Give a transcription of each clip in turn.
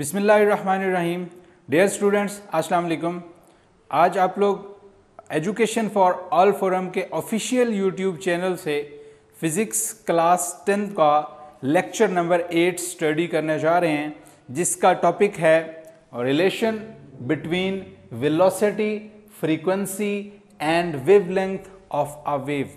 बिसमीम dear students अस्सलाम वालेकुम आज आप लोग एजुकेशन फॉर ऑल फोरम के ऑफिशियल यूट्यूब चैनल से फिज़िक्स क्लास टेंथ का लेक्चर नंबर एट स्टडी करने जा रहे हैं जिसका टॉपिक है relation between velocity frequency and wavelength of a wave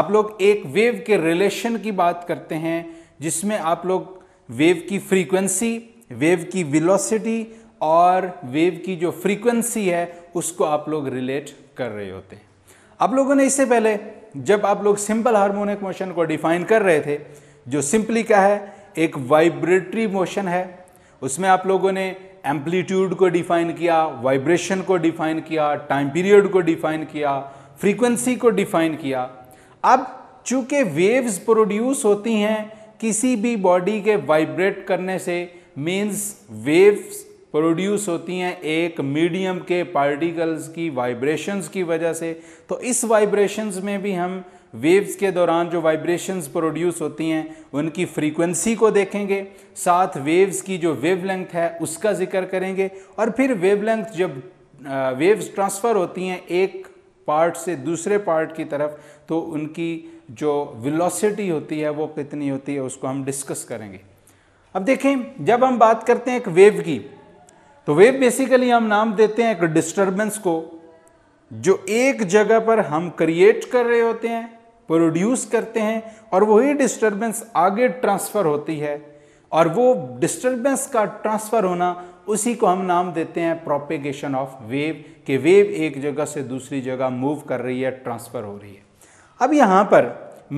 आप लोग एक वेव के रिलेशन की बात करते हैं जिसमें आप लोग वेव की फ्रीक्वेंसी वेव की विलोसिटी और वेव की जो फ्रीक्वेंसी है उसको आप लोग रिलेट कर रहे होते हैं आप लोगों ने इससे पहले जब आप लोग सिंपल हार्मोनिक मोशन को डिफाइन कर रहे थे जो सिंपली क्या है एक वाइब्रेटरी मोशन है उसमें आप लोगों ने एम्पलीट्यूड को डिफाइन किया वाइब्रेशन को डिफाइन किया टाइम पीरियड को डिफाइन किया फ्रीक्वेंसी को डिफाइन किया अब चूंकि वेव्स प्रोड्यूस होती हैं किसी भी बॉडी के वाइब्रेट करने से मीन्स वेव्स प्रोड्यूस होती हैं एक मीडियम के पार्टिकल्स की वाइब्रेशंस की वजह से तो इस वाइब्रेशंस में भी हम वेव्स के दौरान जो वाइब्रेशंस प्रोड्यूस होती हैं उनकी फ्रीक्वेंसी को देखेंगे साथ वेव्स की जो वेवलेंथ है उसका जिक्र करेंगे और फिर वेवलेंथ जब वेव्स ट्रांसफ़र होती हैं एक पार्ट से दूसरे पार्ट की तरफ तो उनकी जो विलोसिटी होती है वो कितनी होती है उसको हम डिस्कस करेंगे अब देखें जब हम बात करते हैं एक वेव की तो वेव बेसिकली हम नाम देते हैं एक डिस्टर्बेंस को जो एक जगह पर हम क्रिएट कर रहे होते हैं प्रोड्यूस करते हैं और वही डिस्टरबेंस आगे ट्रांसफ़र होती है और वो डिस्टरबेंस का ट्रांसफ़र होना उसी को हम नाम देते हैं प्रोपेगेशन ऑफ वेव कि वेव एक जगह से दूसरी जगह मूव कर रही है ट्रांसफ़र हो रही है अब यहां पर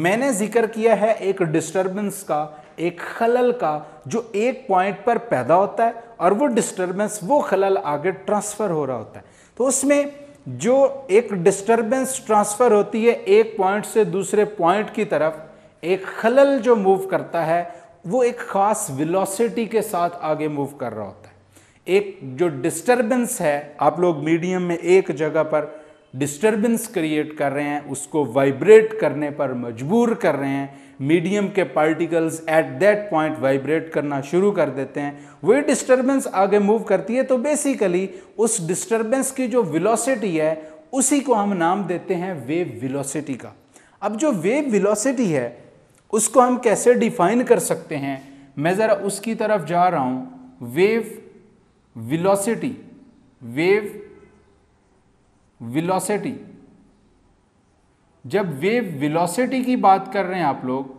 मैंने जिक्र किया है एक डिस्टरबेंस का एक खलल का जो एक पॉइंट पर पैदा होता है और वो डिस्टर्बेंस वो खलल आगे ट्रांसफ़र हो रहा होता है तो उसमें जो एक डिस्टर्बेंस ट्रांसफ़र होती है एक पॉइंट से दूसरे पॉइंट की तरफ एक खलल जो मूव करता है वो एक ख़ास वेलोसिटी के साथ आगे मूव कर रहा होता है एक जो डिस्टरबेंस है आप लोग मीडियम में एक जगह पर डिस्टरबेंस क्रिएट कर रहे हैं उसको वाइब्रेट करने पर मजबूर कर रहे हैं मीडियम के particles at that point vibrate करना शुरू कर देते हैं वे डिस्टर्बेंस आगे मूव करती है तो बेसिकली उस डिस्टर्बेंस की जो विलोसिटी है उसी को हम नाम देते हैं वेव विलोसिटी का अब जो वेव विलोसिटी है उसको हम कैसे डिफाइन कर सकते हैं मैं ज़रा उसकी तरफ जा रहा हूँ वेव विलोसिटी वेव विलोसिटी जब वेव वेलोसिटी की बात कर रहे हैं आप लोग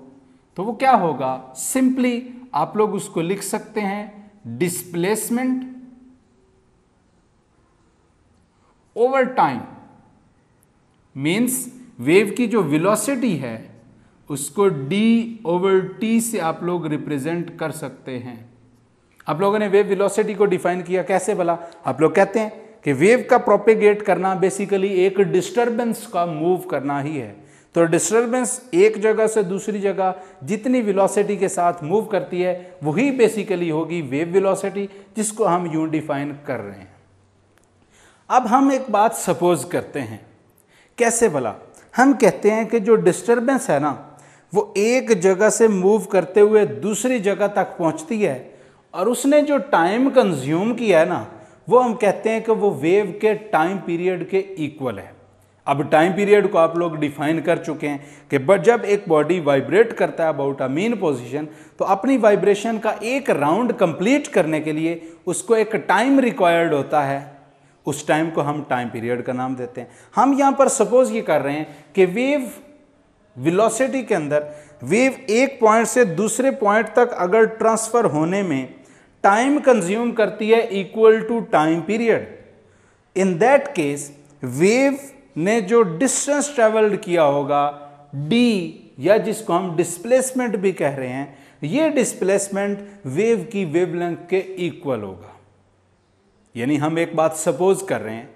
तो वो क्या होगा सिंपली आप लोग उसको लिख सकते हैं displacement over time means wave की जो वेलोसिटी है उसको डी ओवर टी से आप लोग रिप्रेजेंट कर सकते हैं आप लोगों ने वेव वेलोसिटी को डिफाइन किया कैसे बोला आप लोग कहते हैं कि वेव का प्रोपेगेट करना बेसिकली एक डिस्टर्बेंस का मूव करना ही है तो डिस्टर्बेंस एक जगह से दूसरी जगह जितनी वेलोसिटी के साथ मूव करती है वही बेसिकली होगी वेव वेलोसिटी जिसको हम यू डिफाइन कर रहे हैं अब हम एक बात सपोज करते हैं कैसे भला हम कहते हैं कि जो डिस्टर्बेंस है ना वो एक जगह से मूव करते हुए दूसरी जगह तक पहुंचती है और उसने जो टाइम कंज्यूम किया है ना वो हम कहते हैं कि वो वेव के टाइम पीरियड के इक्वल है अब टाइम पीरियड को आप लोग डिफाइन कर चुके हैं कि बट जब एक बॉडी वाइब्रेट करता है अबाउट अ मेन पोजीशन तो अपनी वाइब्रेशन का एक राउंड कंप्लीट करने के लिए उसको एक टाइम रिक्वायर्ड होता है उस टाइम को हम टाइम पीरियड का नाम देते हैं हम यहां पर सपोज ये कर रहे हैं कि वेव विलोसिटी के अंदर वेव एक पॉइंट से दूसरे पॉइंट तक अगर ट्रांसफ़र होने में टाइम कंज्यूम करती है equal to time period in that case wave ने जो डिस्टेंस ट्रेवल्ड किया होगा डी या जिसको हम डिस्प्लेसमेंट भी कह रहे हैं ये डिस्प्लेसमेंट वेव की वेवलेंथ के इक्वल होगा यानी हम एक बात सपोज कर रहे हैं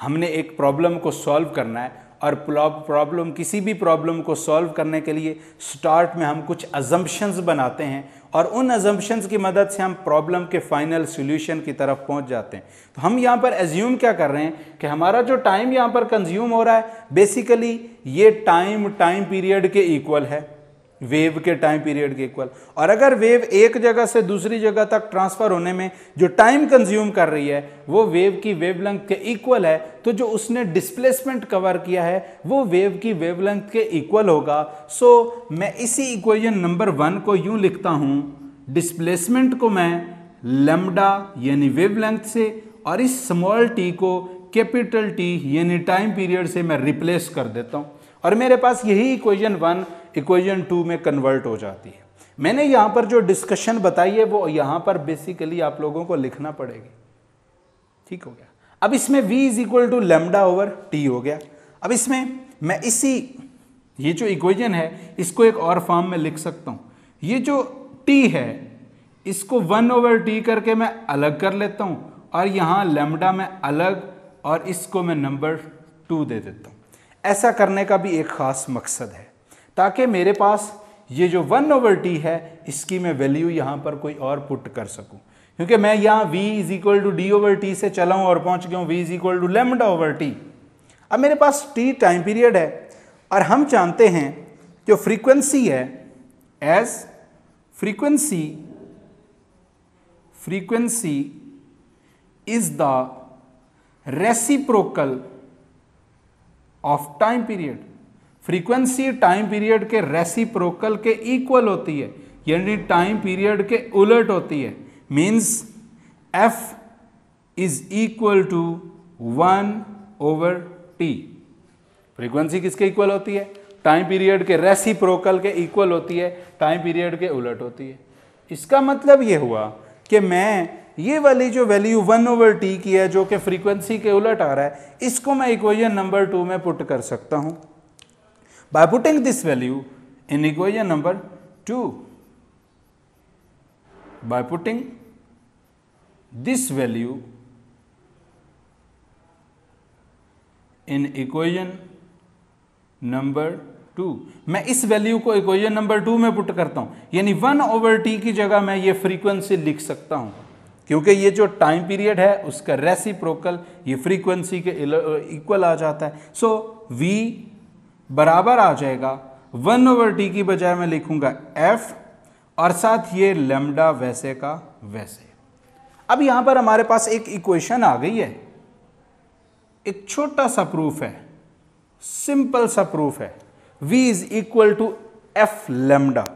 हमने एक प्रॉब्लम को सॉल्व करना है और प्रॉब्लम किसी भी प्रॉब्लम को सॉल्व करने के लिए स्टार्ट में हम कुछ अजम्पशंस बनाते हैं और उन एजम्पन्स की मदद से हम प्रॉब्लम के फाइनल सोल्यूशन की तरफ पहुंच जाते हैं तो हम यहाँ पर एज्यूम क्या कर रहे हैं कि हमारा जो टाइम यहाँ पर कंज्यूम हो रहा है बेसिकली ये टाइम टाइम पीरियड के इक्वल है वेव के टाइम पीरियड के इक्वल और अगर वेव एक जगह से दूसरी जगह तक ट्रांसफर होने में जो टाइम कंज्यूम कर रही है वो वेव की वेव के इक्वल है तो जो उसने डिस्प्लेसमेंट कवर किया है वो वेव की वेव के इक्वल होगा सो so, मैं इसी इक्वेशन नंबर वन को यूं लिखता हूँ डिस्प्लेसमेंट को मैं लेमडा यानी वेव से और इस स्मॉल टी को कैपिटल टी यानी टाइम पीरियड से मैं रिप्लेस कर देता हूँ और मेरे पास यही इक्वेशन वन इक्वेशन टू में कन्वर्ट हो जाती है मैंने यहाँ पर जो डिस्कशन बताई है वो यहाँ पर बेसिकली आप लोगों को लिखना पड़ेगी ठीक हो गया अब इसमें v is equal to lambda over T हो गया अब इसमें मैं इसी ये जो इक्वेशन है इसको एक और फॉर्म में लिख सकता हूँ ये जो t है इसको वन ओवर टी करके मैं अलग कर लेता हूँ और यहाँ लेमडा में अलग और इसको मैं नंबर टू दे देता हूँ ऐसा करने का भी एक ख़ास मकसद है ताकि मेरे पास ये जो वन ओवर टी है इसकी मैं वैल्यू यहाँ पर कोई और पुट कर सकूँ क्योंकि मैं यहाँ v is equal to D over T से चला हूँ और पहुँच गया हूँ v is equal to lambda over T अब मेरे पास t टाइम पीरियड है और हम जानते हैं जो फ्रीक्वेंसी है as frequency frequency is the reciprocal of time period frequency time period के रेसिप्रोकल के इक्वल होती है यानी टाइम पीरियड के उलट होती है means F is equal to one over T frequency किसके इक्वल होती है टाइम पीरियड के रेसिप्रोकल के इक्वल होती है टाइम पीरियड के उलट होती है इसका मतलब ये हुआ कि मैं ये वाली जो वैल्यू वन ओवर टी की है जो कि फ्रीक्वेंसी के उलट आ रहा है इसको मैं इक्वेजन नंबर टू में पुट कर सकता हूं by putting this value in equation number two by putting this value in equation number two मैं इस वैल्यू को इक्वेशन नंबर टू में पुट करता हूं यानी वन ओवर टी की जगह मैं ये फ्रीक्वेंसी लिख सकता हूं क्योंकि ये जो टाइम पीरियड है उसका रेसिप्रोकल ये फ्रीक्वेंसी के इक्वल आ जाता है सो वी बराबर आ जाएगा वन ओवर टी की बजाय मैं लिखूंगा एफ और साथ ये लेमडा वैसे का वैसे अब यहां पर हमारे पास एक इक्वेशन आ गई है एक छोटा सा प्रूफ है सिंपल सा प्रूफ है v is equal to F lambda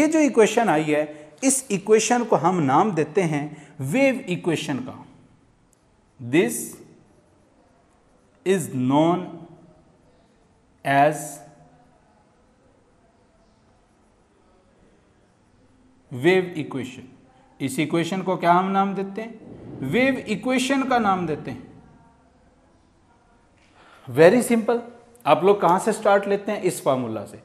ये जो इक्वेशन आई है इस इक्वेशन को हम नाम देते हैं वेव इक्वेशन का this is known as wave equation इस इक्वेशन को क्या हम नाम देते हैं वेव इक्वेशन का नाम देते हैं वेरी सिंपल आप लोग कहां से स्टार्ट लेते हैं इस फॉर्मूला से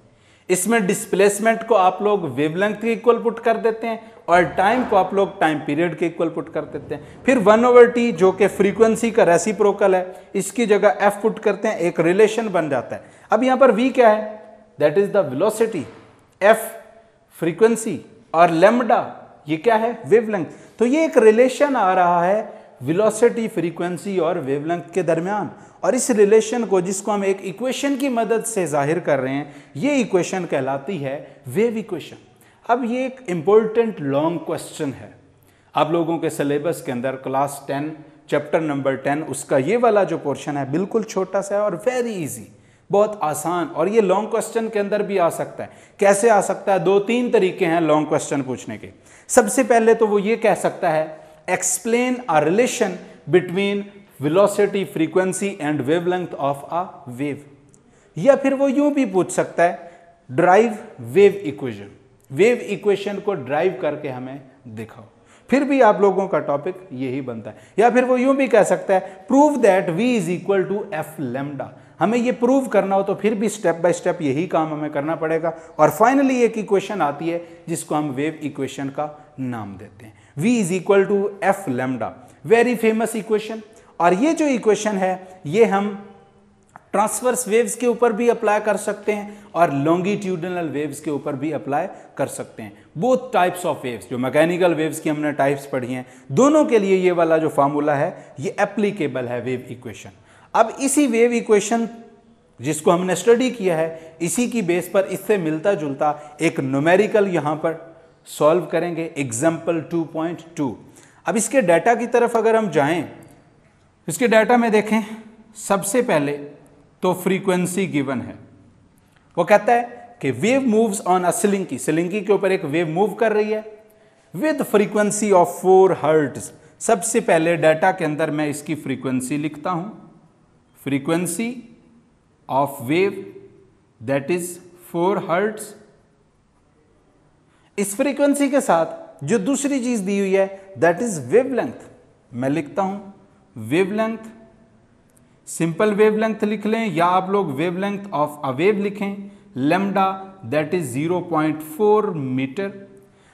इसमें डिस्प्लेसमेंट को आप लोग वेवलेंथ के इक्वल पुट कर देते हैं और टाइम को आप लोग टाइम पीरियड के इक्वल पुट कर देते हैं फिर वन ओवर टी जो कि फ्रीक्वेंसी का रेसी है इसकी जगह एफ पुट करते हैं एक रिलेशन बन जाता है अब यहाँ पर वी क्या है that is the velocity F frequency और लेमडा ये क्या है वेवलेंथ तो ये एक रिलेशन आ रहा है वेलोसिटी फ्रीक्वेंसी और वेवलेंथ के दरमियान और इस रिलेशन को जिसको हम एक इक्वेशन की मदद से जाहिर कर रहे हैं ये इक्वेशन कहलाती है वेव इक्वेशन अब ये एक इम्पोर्टेंट लॉन्ग क्वेश्चन है आप लोगों के सिलेबस के अंदर class ten chapter number ten उसका ये वाला जो पोर्शन है बिल्कुल छोटा सा है और वेरी इजी बहुत आसान और ये लॉन्ग क्वेश्चन के अंदर भी आ सकता है कैसे आ सकता है दो तीन तरीके हैं लॉन्ग क्वेश्चन पूछने के सबसे पहले तो वो ये कह सकता है explain a relation between velocity, frequency and wavelength of a wave. या फिर वो यूं भी पूछ सकता है drive wave equation wave equation को ड्राइव करके हमें दिखाओ फिर भी आप लोगों का टॉपिक यही बनता है या फिर वो यूं भी कह सकता है prove that V is equal to F lambda हमें ये प्रूव करना हो तो फिर भी स्टेप बाय स्टेप यही काम हमें करना पड़ेगा और फाइनली एक इक्वेशन आती है जिसको हम वेव इक्वेशन का नाम देते हैं v is equal to F lambda very famous equation और ये जो इक्वेशन है ये हम ट्रांसवर्स वेव्स के ऊपर भी अप्लाई कर सकते हैं और लॉन्गिट्यूडनल वेव्स के ऊपर भी अप्लाई कर सकते हैं बोथ टाइप्स ऑफ वेव्स जो मैकेनिकल वेव्स की हमने टाइप्स पढ़ी हैं दोनों के लिए ये वाला जो फार्मूला है ये एप्लीकेबल है वेव इक्वेशन अब इसी वेव इक्वेशन जिसको हमने स्टडी किया है इसी की बेस पर इससे मिलता जुलता एक नोमेरिकल यहाँ पर सॉल्व करेंगे एग्जाम्पल 2.2 अब इसके डाटा की तरफ अगर हम जाएं इसके डाटा में देखें सबसे पहले तो फ्रीक्वेंसी गिवन है वो कहता है कि wave moves on a slinky slinky के ऊपर एक वेव मूव कर रही है with frequency of four hertz सबसे पहले डाटा के अंदर मैं इसकी फ्रीक्वेंसी लिखता हूं frequency of wave that is four hertz इस फ्रीक्वेंसी के साथ जो दूसरी चीज दी हुई है दैट इज वेवलेंथ मैं लिखता हूं वेवलेंथ सिंपल वेवलेंथ लिख लें या आप लोग वेवलेंथ ऑफ अ वेव लिखें लेमडा दैट इज 0.4 मीटर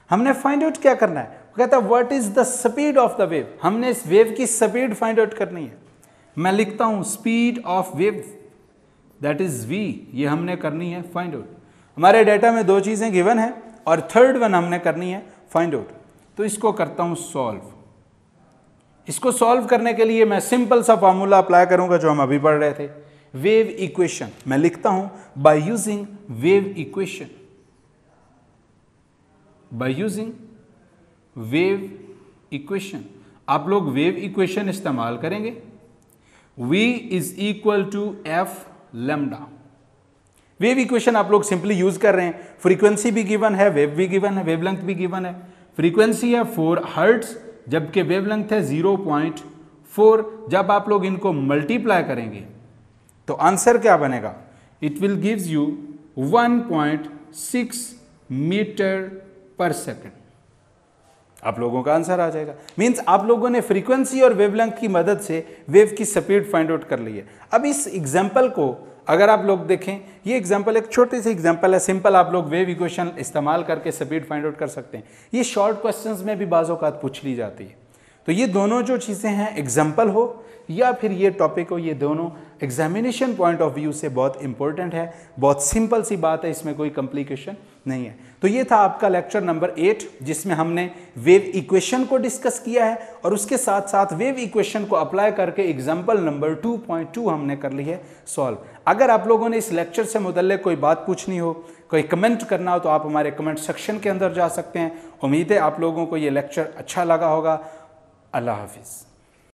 हमने फाइंड आउट क्या करना है वो कहता है what is the speed of the wave हमने इस वेव की स्पीड फाइंड आउट करनी है मैं लिखता हूं speed of wave that is V ये हमने करनी है फाइंड आउट हमारे डेटा में दो चीज़ें गिवन है और थर्ड वन हमने करनी है फाइंड आउट तो इसको करता हूं सॉल्व इसको सॉल्व करने के लिए मैं सिंपल सा फॉर्मूला अप्लाई करूंगा जो हम अभी पढ़ रहे थे वेव इक्वेशन मैं लिखता हूं by using wave equation by using wave equation आप लोग वेव इक्वेशन इस्तेमाल करेंगे V is equal to F lambda wave equation आप लोग सिंपली यूज कर रहे हैं फ्रीक्वेंसी भी गिवन है वेव भी गिवन है वेव भी गिवन है फ्रीक्वेंसी है फोर हर्ट्स जबकि वेव है जीरो पॉइंट फोर जब आप लोग इनको मल्टीप्लाई करेंगे तो आंसर क्या बनेगा it will gives you 1.6 metre पर सेकंड आप लोगों का आंसर आ जाएगा मींस आप लोगों ने फ्रीक्वेंसी और वेवलेंथ की मदद से वेव की स्पीड फाइंड आउट कर ली है अब इस एग्जाम्पल को अगर आप लोग देखें ये एग्जाम्पल एक छोटी सी एग्जाम्पल है सिंपल आप लोग वेव इक्वेशन इस्तेमाल करके स्पीड फाइंड आउट कर सकते हैं ये शॉर्ट क्वेश्चंस में भी बाजोकात पूछ ली जाती है तो ये दोनों जो चीज़ें हैं एग्जाम्पल हो या फिर ये टॉपिक हो ये दोनों एग्जामिनेशन पॉइंट ऑफ व्यू से बहुत इंपॉर्टेंट है बहुत सिंपल सी बात है इसमें कोई कॉम्प्लिकेशन नहीं है तो ये था आपका लेक्चर नंबर एट जिसमें हमने वेव इक्वेशन को डिस्कस किया है और उसके साथ साथ वेव इक्वेशन को अप्लाई करके example number two point two हमने कर ली है सॉल्व अगर आप लोगों ने इस लेक्चर से मुतल कोई बात पूछनी हो कोई कमेंट करना हो तो आप हमारे कमेंट सेक्शन के अंदर जा सकते हैं उम्मीद है आप लोगों को ये लेक्चर अच्छा लगा होगा अल्लाह हाफिज़